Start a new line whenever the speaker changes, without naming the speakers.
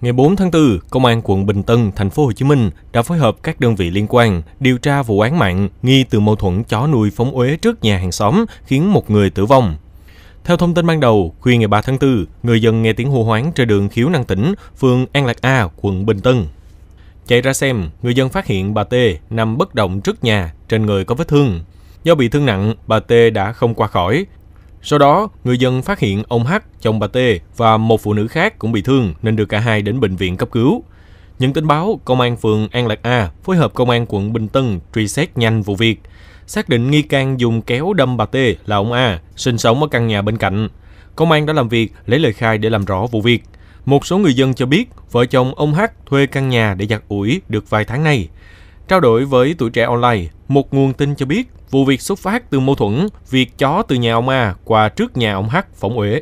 Ngày 4 tháng 4, Công an quận Bình Tân, thành phố Hồ Chí Minh đã phối hợp các đơn vị liên quan điều tra vụ án mạng nghi từ mâu thuẫn chó nuôi phóng uế trước nhà hàng xóm khiến một người tử vong. Theo thông tin ban đầu, khuya ngày 3 tháng 4, người dân nghe tiếng hô hoáng trên đường Khiếu Năng Tỉnh, phường An Lạc A, quận Bình Tân. Chạy ra xem, người dân phát hiện bà T nằm bất động trước nhà, trên người có vết thương. Do bị thương nặng, bà T đã không qua khỏi, sau đó, người dân phát hiện ông H, chồng bà T và một phụ nữ khác cũng bị thương nên đưa cả hai đến bệnh viện cấp cứu. Nhận tin báo, công an phường An Lạc A phối hợp công an quận Bình Tân truy xét nhanh vụ việc. Xác định nghi can dùng kéo đâm bà T là ông A, sinh sống ở căn nhà bên cạnh. Công an đã làm việc lấy lời khai để làm rõ vụ việc. Một số người dân cho biết vợ chồng ông H thuê căn nhà để giặt ủi được vài tháng nay. Trao đổi với tuổi trẻ online, một nguồn tin cho biết vụ việc xuất phát từ mâu thuẫn việc chó từ nhà ông A qua trước nhà ông H phỏng uế.